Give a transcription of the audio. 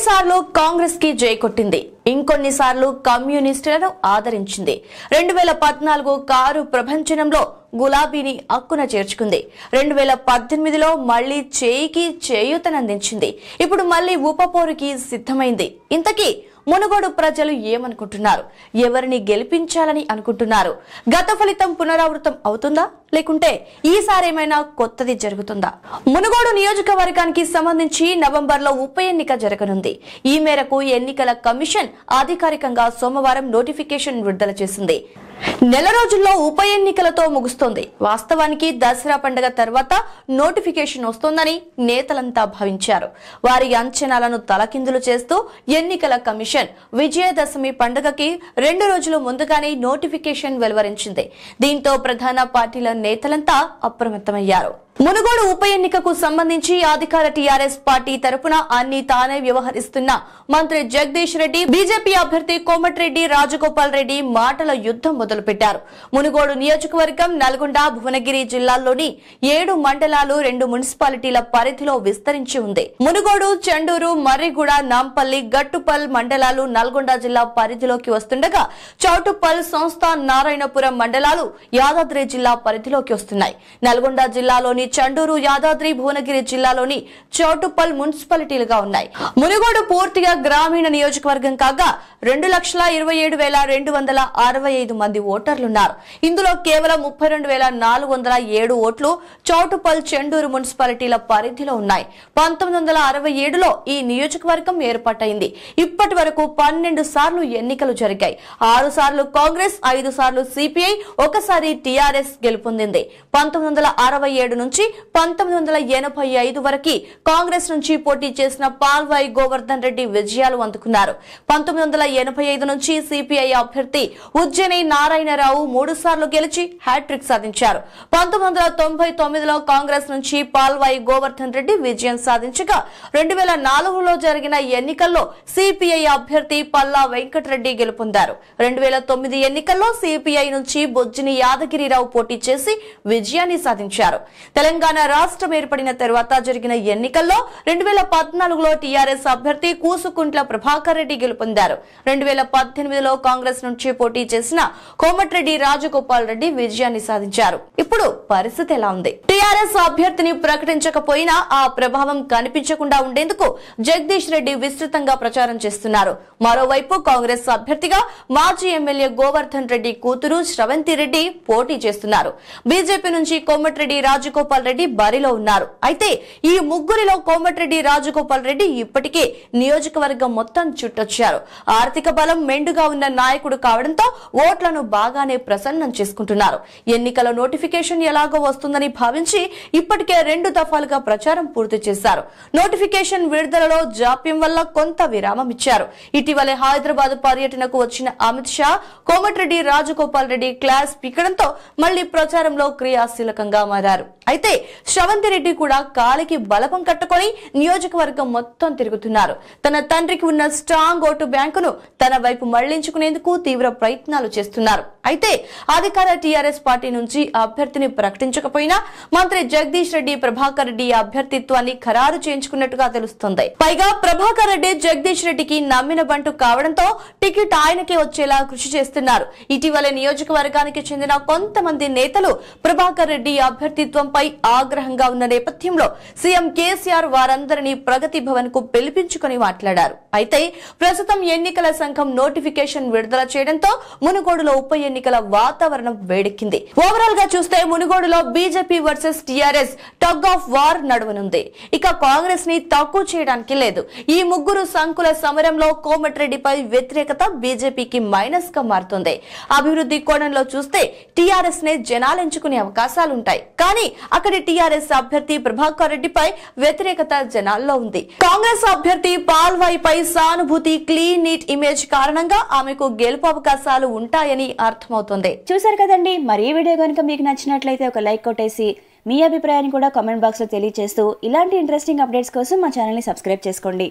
కొన్నిసార్లు కాంగ్రెస్ కి కొట్టింది ఇంకొన్నిసార్లు కమ్యూనిస్టులను ఆదరించింది రెండు వేల పద్నాలుగు కారు ప్రపంచంలో గులాబీని అక్కున చేర్చుకుంది రెండు వేల పద్దెనిమిదిలో మళ్లీ చేయికి చేయూతనందించింది ఇప్పుడు మళ్లీ ఉపపోరుకి సిద్ధమైంది ఇంతకీ మునుగోడు ప్రజలు ఏమనుకుంటున్నారు ఎవరిని గెలిపించాలని అనుకుంటున్నారు గత ఫలితం పునరావృతం అవుతుందా లేకుంటే ఈసారి ఏమైనా కొత్తది జరుగుతుందా మునుగోడు నియోజకవర్గానికి సంబంధించి నవంబర్ లో ఉప ఎన్నిక జరగనుంది ఈ మేరకు ఎన్నికల కమిషన్ అధికారికంగా సోమవారం నోటిఫికేషన్ విడుదల చేసింది నెల రోజుల్లో ఉప ఎన్నికలతో ముగుస్తోంది వాస్తవానికి దసరా పండుగ తర్వాత నోటిఫికేషన్ వస్తోందని నేతలంతా భావించారు వారి అంచనాలను తలకిందులు చేస్తూ ఎన్నికల కమిషన్ విజయదశమి పండుగకి రెండు రోజులు ముందుగానే నోటిఫికేషన్ వెలువరించింది దీంతో ప్రధాన పార్టీల నేతలంతా అప్రమత్తమయ్యారు మునుగోడు ఉప ఎన్నికకు సంబంధించి అధికార టీఆర్ఎస్ పార్టీ తరపున అన్ని తానే వ్యవహరిస్తున్న మంత్రి జగదీష్ రెడ్డి బీజేపీ అభ్యర్థి కోమటిరెడ్డి రాజగోపాల్ రెడ్డి మాటల యుద్దం మొదలుపెట్టారు మునుగోడు నియోజకవర్గం నల్గొండ భువనగిరి జిల్లాల్లోని ఏడు మండలాలు రెండు మున్సిపాలిటీల పరిధిలో విస్తరించి ఉంది మునుగోడు చెండూరు మర్రిగూడ నాంపల్లి గట్టుపల్ మండలాలు నల్గొండ జిల్లా పరిధిలోకి వస్తుండగా చౌటుపల్ సంస్థ నారాయణపురం మండలాలు యాదాద్రి జిల్లా పరిధిలోకి వస్తున్నాయి నల్గొండ జిల్లాలోని చండూరు యాదాద్రి భువనగిరి జిల్లాలోని చౌటుప్పల్ మున్సిపాలిటీలుగా ఉన్నాయి మునుగోడు పూర్తిగా గ్రామీణ నియోజకవర్గం కాగా రెండు లక్షల ఇరవై ఏడు వేల రెండు వందల అరవై ఐదు మంది ఓటర్లున్నారు ఇందులో కేవలం ముప్పై రెండు వేల నాలుగు వందల ఏడు ఓట్లు చౌటుపల్ చెండూరు మున్సిపాలిటీల పరిధిలో ఉన్నాయి పంతొమ్మిది వందల అరవై ఏడులో ఈ నియోజకవర్గం ఏర్పాటైంది ఇప్పటి వరకు పన్నెండు సార్లు ఎన్నికలు జరిగాయి ఆరు సార్లు కాంగ్రెస్ ఐదు సార్లు సిపిఐ ఒకసారి టీఆర్ఎస్ గెలుపొందింది పంతొమ్మిది వందల అరవై ఏడు నుంచి నుంచి పంతొమ్మిది వందల ఎనభై ఐదు వరకు కాంగ్రెస్ నుంచి పోటీ చేసిన పాల్వాయి గోవర్ధన్ రెడ్డి విజయాలు అందుకున్నారు పంతొమ్మిది వందల ఎనభై ఐదు నుంచి సిపిఐ అభ్యర్థి ఉజ్జని నారాయణరావు మూడు సార్లు గెలిచి హ్యాట్రిక్ సాధించారు పంతొమ్మిది వందల తొంభై తొమ్మిదిలో కాంగ్రెస్ నుంచి పాల్వాయి గోవర్ధన్ రెడ్డి విజయం సాధించగా రెండు వేల నాలుగులో జరిగిన ఎన్నికల్లో సిపిఐ అభ్యర్థి పల్లా వెంకటరెడ్డి గెలుపొందారు రెండు వేల తొమ్మిది ఎన్నికల్లో సిపిఐ నుంచి బొజ్జిని యాదగిరిరావు పోటీ చేసి విజయాన్ని సాధించారు తెలంగాణ రాష్ట్రం ఏర్పడిన తర్వాత జరిగిన ఎన్నికల్లో రెండు వేల పద్నాలుగులో టీఆర్ఎస్ అభ్యర్థి కూసుకుంట్ల ప్రభాకర్ రెడ్డి గెలుపొందారు రెండు వేల పద్దెనిమిదిలో కాంగ్రెస్ నుంచి పోటీ చేసిన కోమటిరెడ్డి రాజగోపాల్ రెడ్డి విజయాన్ని సాధించారు ఇప్పుడు పరిస్థితి ఎలా ఉంది టీఆర్ఎస్ అభ్యర్థిని ప్రకటించకపోయినా ఆ ప్రభావం కనిపించకుండా ఉండేందుకు జగదీష్ రెడ్డి విస్తృతంగా ప్రచారం చేస్తున్నారు మరోవైపు కాంగ్రెస్ అభ్యర్థిగా మాజీ ఎమ్మెల్యే గోవర్ధన్ రెడ్డి కూతురు శ్రవంతి రెడ్డి పోటీ చేస్తున్నారు బీజేపీ నుంచి కోమటిరెడ్డి రాజగోపాల్ రాజగోపాల్ రెడ్డి బరిలో ఉన్నారు అయితే ఈ ముగ్గురిలో కోమటిరెడ్డి రాజగోపాల్ రెడ్డి ఇప్పటికే నియోజకవర్గం మొత్తం చుట్టొచ్చారు ఆర్థిక బలం మెండుగా ఉన్న నాయకుడు కావడంతో ఓట్లను బాగానే ప్రసన్నం చేసుకుంటున్నారు ఎన్నికల నోటిఫికేషన్ ఎలాగో వస్తుందని భావించి ఇప్పటికే రెండు దఫాలుగా ప్రచారం పూర్తి చేశారు నోటిఫికేషన్ విడుదలలో జాప్యం వల్ల కొంత విరామం ఇచ్చారు ఇటీవలే హైదరాబాద్ పర్యటనకు వచ్చిన అమిత్ షా కోమటిరెడ్డి రాజగోపాల్ రెడ్డి క్లాస్ పీకడంతో మళ్లీ ప్రచారంలో క్రియాశీలకంగా మారారు అయితే శ్రవంతి రెడ్డి కూడా కాలికి బలపం కట్టుకుని నియోజకవర్గం మొత్తం తిరుగుతున్నారు తన తండ్రికి ఉన్న స్ట్రాంగ్ ఓటు బ్యాంకును తన వైపు మళ్లించుకునేందుకు తీవ్ర ప్రయత్నాలు చేస్తున్నారు అయితే అధికార టీఆర్ఎస్ పార్టీ నుంచి అభ్యర్థిని ప్రకటించకపోయినా మంత్రి జగదీష్ రెడ్డి ప్రభాకర్ రెడ్డి అభ్యర్థిత్వాన్ని ఖరారు చేయించుకున్నట్టుగా తెలుస్తోంది పైగా ప్రభాకర్ రెడ్డి జగదీష్ రెడ్డికి నమ్మిన బంటు కావడంతో టికెట్ ఆయనకే వచ్చేలా కృషి చేస్తున్నారు ఇటీవల నియోజకవర్గానికి చెందిన కొంతమంది నేతలు ప్రభాకర్ రెడ్డి అభ్యర్థిత్వంపై ఆగ్రహంగా ఉన్న నేపథ్యంలో సీఎం కేసీఆర్ వారందరినీ ప్రగతి భవన్ కు పిలిపించుకుని మాట్లాడారు అయితే ప్రస్తుతం ఎన్నికల సంఘం నోటిఫికేషన్ విడుదల చేయడంతో మునుగోడులో ఉప ఎన్నికల వాతావరణం వేడెక్కింది ఓవరాల్ గా చూస్తే మునుగోడులో BJP versus TRS tug of war నడువనుంది ఇక కాంగ్రెస్ ని తక్కువ చేయడానికి లేదు ఈ ముగ్గురు సంకుల సమరంలో కోమటిరెడ్డిపై వ్యతిరేకత బీజేపీకి మైనస్ గా మారుతుంది అభివృద్ధి కోణంలో చూస్తే టీఆర్ఎస్ నే జనాలెంచుకునే అవకాశాలుంటాయి కానీ అక్కడి టీఆర్ఎస్ అభ్యర్థి ప్రభాకర్ రెడ్డిపై వ్యతిరేకత జనాల్లో ఉంది కాంగ్రెస్ అభ్యర్థి పాల్వాయిపై సానుభూతి క్లీన్ నీట్ ఇమేజ్ కారణంగా ఆమెకు గెలుపు అవకాశాలు ఉంటాయని అర్థమవుతుంది చూసారు కదండి మరి వీడియో కనుక మీకు నచ్చినట్లయితే ఒక లైక్ కొట్టేసి మీ అభిప్రాయాన్ని కూడా కామెంట్ బాక్స్లో తెలియజేస్తూ ఇలాంటి ఇంట్రెస్టింగ్ అప్డేట్స్ కోసం మా ఛానల్ని సబ్స్క్రైబ్ చేసుకోండి